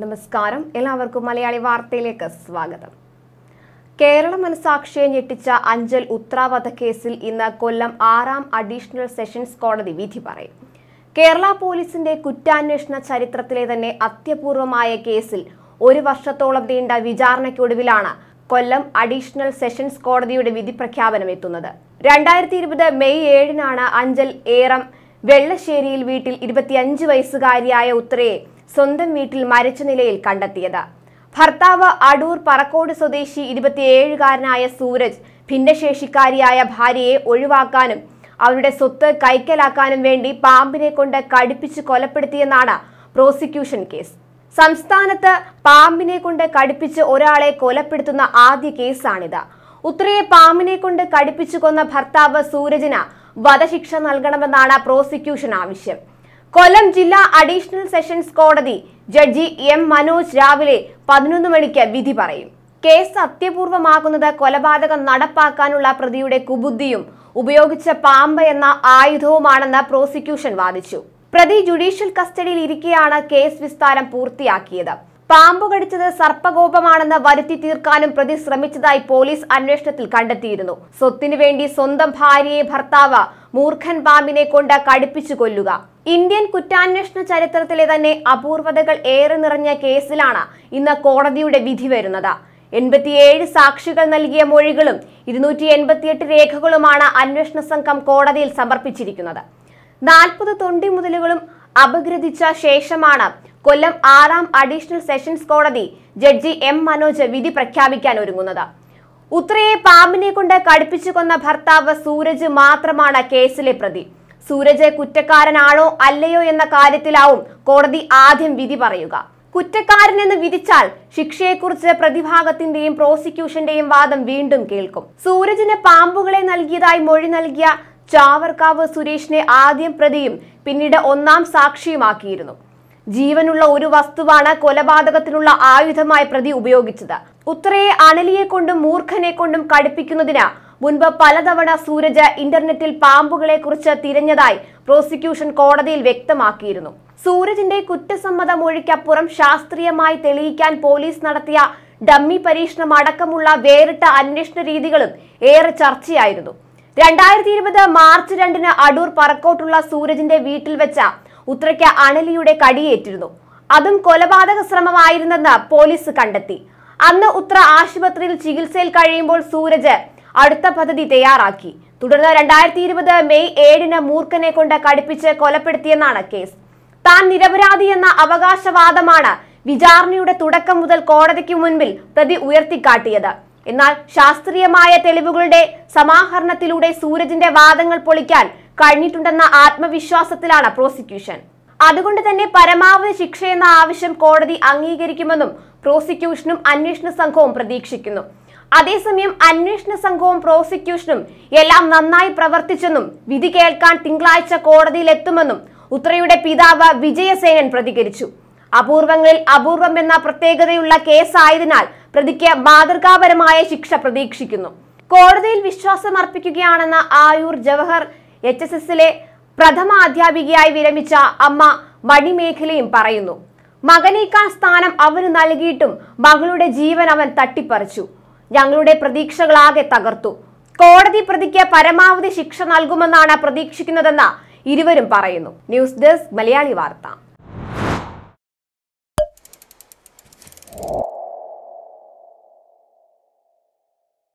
നമസ്കാരം എല്ലാവർക്കും മലയാളി വാർത്തയിലേക്ക് സ്വാഗതം കേരള മനസാക്ഷിയെ ഞെട്ടിച്ച അഞ്ചൽ ഉത്രാവധ കേസിൽ ഇന്ന് കൊല്ലം ആറാം അഡീഷണൽ സെഷൻസ് കോടതി വിധി പറയും കേരള പോലീസിന്റെ കുറ്റാന്വേഷണ ചരിത്രത്തിലെ തന്നെ അത്യപൂർവമായ കേസിൽ ഒരു വർഷത്തോളം നീണ്ട വിചാരണയ്ക്കൊടുവിലാണ് കൊല്ലം അഡീഷണൽ സെഷൻസ് കോടതിയുടെ വിധി പ്രഖ്യാപനം എത്തുന്നത് രണ്ടായിരത്തി ഇരുപത് മെയ് ഏഴിനാണ് അഞ്ചൽ ഏറം വെള്ളശ്ശേരിയിൽ വീട്ടിൽ ഇരുപത്തിയഞ്ച് വയസ്സുകാരിയായ ഉത്രയെ സ്വന്തം വീട്ടിൽ മരിച്ച നിലയിൽ കണ്ടെത്തിയത് ഭർത്താവ് അടൂർ പറക്കോട് സ്വദേശി ഇരുപത്തിയേഴുകാരനായ സൂരജ് ഭിന്നശേഷിക്കാരിയായ ഭാര്യയെ ഒഴിവാക്കാനും അവരുടെ സ്വത്ത് കൈക്കലാക്കാനും വേണ്ടി പാമ്പിനെ കൊണ്ട് കടിപ്പിച്ച് കൊലപ്പെടുത്തിയെന്നാണ് പ്രോസിക്യൂഷൻ കേസ് സംസ്ഥാനത്ത് പാമ്പിനെ കൊണ്ട് കടിപ്പിച്ച് ഒരാളെ കൊലപ്പെടുത്തുന്ന ആദ്യ കേസാണിത് ഉത്രയെ പാമ്പിനെ കൊണ്ട് കടുപ്പിച്ചു കൊന്ന ഭർത്താവ് സൂരജിന് വധശിക്ഷ നൽകണമെന്നാണ് പ്രോസിക്യൂഷൻ ആവശ്യം കൊല്ലം ജില്ലാ അഡീഷണൽ സെഷൻസ് കോടതി ജഡ്ജി എം മനോജ് രാവിലെ പതിനൊന്ന് മണിക്ക് വിധി പറയും കേസ് സത്യപൂർവമാക്കുന്നത് കൊലപാതകം നടപ്പാക്കാനുള്ള പ്രതിയുടെ കുബുദ്ധിയും ഉപയോഗിച്ച പാമ്പ് എന്ന ആയുധവുമാണെന്ന് പ്രോസിക്യൂഷൻ വാദിച്ചു പ്രതി ജുഡീഷ്യൽ കസ്റ്റഡിയിൽ ഇരിക്കെയാണ് കേസ് വിസ്താരം പൂർത്തിയാക്കിയത് പാമ്പ് കടിച്ചത് സർപ്പകോപമാണെന്ന് വരുത്തി തീർക്കാനും പ്രതി ശ്രമിച്ചതായി പോലീസ് അന്വേഷണത്തിൽ കണ്ടെത്തിയിരുന്നു സ്വത്തിനു വേണ്ടി സ്വന്തം ഭാര്യയെ ഭർത്താവ് മൂർഖൻ പാമ്പിനെ കൊണ്ട് കടുപ്പിച്ചു കൊല്ലുക ഇന്ത്യൻ കുറ്റാന്വേഷണ ചരിത്രത്തിലെ തന്നെ അപൂർവതകൾ ഏറെ നിറഞ്ഞ കേസിലാണ് ഇന്ന് കോടതിയുടെ വിധി വരുന്നത് എൺപത്തിയേഴ് സാക്ഷികൾ നൽകിയ മൊഴികളും ഇരുന്നൂറ്റി എൺപത്തിയെട്ട് രേഖകളുമാണ് അന്വേഷണ സംഘം കോടതിയിൽ സമർപ്പിച്ചിരിക്കുന്നത് നാൽപ്പത് തൊണ്ടി മുതലുകളും അപഗ്രഥിച്ച ശേഷമാണ് കൊല്ലം ആറാം അഡീഷണൽ സെഷൻസ് കോടതി ജഡ്ജി എം മനോജ് വിധി പ്രഖ്യാപിക്കാൻ ഒരുങ്ങുന്നത് ഉത്രയെ പാമ്പിനെ കൊണ്ട് കടുപ്പിച്ചു കൊന്ന ഭർത്താവ് സൂരജ് മാത്രമാണ് കേസിലെ പ്രതി സൂരജ് കുറ്റക്കാരനാണോ അല്ലയോ എന്ന കാര്യത്തിലാവും കോടതി ആദ്യം വിധി പറയുക കുറ്റക്കാരൻ എന്ന് വിധിച്ചാൽ ശിക്ഷയെക്കുറിച്ച് പ്രതിഭാഗത്തിന്റെയും പ്രോസിക്യൂഷന്റെയും വാദം വീണ്ടും കേൾക്കും സൂരജിന് പാമ്പുകളെ നൽകിയതായി മൊഴി നൽകിയ ചാവർക്കാവ് സുരേഷിനെ ആദ്യം പ്രതിയും പിന്നീട് ഒന്നാം സാക്ഷിയുമാക്കിയിരുന്നു ജീവനുള്ള ഒരു വസ്തുവാണ് കൊലപാതകത്തിനുള്ള ആയുധമായി പ്രതി ഉപയോഗിച്ചത് ഉത്രയെ അണലിയെ കൊണ്ടും മൂർഖനെ കൊണ്ടും കടുപ്പിക്കുന്നതിന് മുൻപ് പലതവണ സൂരജ് ഇന്റർനെറ്റിൽ പാമ്പുകളെ കുറിച്ച് തിരഞ്ഞതായി പ്രോസിക്യൂഷൻ കോടതിയിൽ വ്യക്തമാക്കിയിരുന്നു സൂരജിന്റെ കുറ്റസമ്മത മൊഴിക്കപ്പുറം ശാസ്ത്രീയമായി തെളിയിക്കാൻ പോലീസ് നടത്തിയ ഡമ്മി പരീക്ഷണം അടക്കമുള്ള വേറിട്ട അന്വേഷണ രീതികളും ഏറെ ചർച്ചയായിരുന്നു രണ്ടായിരത്തി ഇരുപത് മാർച്ച് രണ്ടിന് അടൂർ പറക്കോട്ടുള്ള സൂരജിന്റെ വീട്ടിൽ വെച്ച ഉത്രയ്ക്ക് അണലിയുടെ കടിയേറ്റിരുന്നു അതും കൊലപാതക ശ്രമമായിരുന്നെന്ന് പോലീസ് കണ്ടെത്തി അന്ന് ഉത്ര ആശുപത്രിയിൽ ചികിത്സയിൽ കഴിയുമ്പോൾ സൂരജ് അടുത്ത പദ്ധതി തയ്യാറാക്കി തുടർന്ന് രണ്ടായിരത്തി ഇരുപത് മെയ് ഏഴിന് മൂർഖനെ കൊണ്ട് കടുപ്പിച്ച് കൊലപ്പെടുത്തിയെന്നാണ് കേസ് താൻ നിരപരാധി എന്ന അവകാശവാദമാണ് വിചാരണയുടെ തുടക്കം മുതൽ കോടതിക്ക് മുൻപിൽ പ്രതി ഉയർത്തിക്കാട്ടിയത് എന്നാൽ ശാസ്ത്രീയമായ തെളിവുകളുടെ സമാഹരണത്തിലൂടെ സൂരജിന്റെ വാദങ്ങൾ പൊളിക്കാൻ കഴിഞ്ഞിട്ടുണ്ടെന്ന ആത്മവിശ്വാസത്തിലാണ് പ്രോസിക്യൂഷൻ അതുകൊണ്ട് തന്നെ പരമാവധി ശിക്ഷയെന്ന ആവശ്യം കോടതി അംഗീകരിക്കുമെന്നും പ്രോസിക്യൂഷനും അന്വേഷണ സംഘവും പ്രതീക്ഷിക്കുന്നു അതേസമയം അന്വേഷണ സംഘവും പ്രോസിക്യൂഷനും എല്ലാം നന്നായി പ്രവർത്തിച്ചെന്നും വിധി കേൾക്കാൻ തിങ്കളാഴ്ച കോടതിയിലെത്തുമെന്നും ഉത്രയുടെ പിതാവ് വിജയസേനൻ പ്രതികരിച്ചു അപൂർവങ്ങളിൽ അപൂർവം എന്ന പ്രത്യേകതയുള്ള കേസായതിനാൽ പ്രതിക്ക് മാതൃകാപരമായ ശിക്ഷ പ്രതീക്ഷിക്കുന്നു കോടതിയിൽ വിശ്വാസം അർപ്പിക്കുകയാണെന്ന ആയൂർ ജവഹർ എച്ച് എസ് എസിലെ പ്രഥമ അധ്യാപികയായി വിരമിച്ച അമ്മ മണിമേഖലയും പറയുന്നു മകനേക്കാൾ സ്ഥാനം അവന് നൽകിയിട്ടും മകളുടെ ജീവൻ അവൻ തട്ടിപ്പറിച്ചു ഞങ്ങളുടെ പ്രതീക്ഷകളാകെ തകർത്തു കോടതി പ്രതിക്ക് പരമാവധി ശിക്ഷ നൽകുമെന്നാണ് പ്രതീക്ഷിക്കുന്നതെന്ന് ഇരുവരും പറയുന്നു ന്യൂസ് ഡെസ്ക് മലയാളി വാർത്ത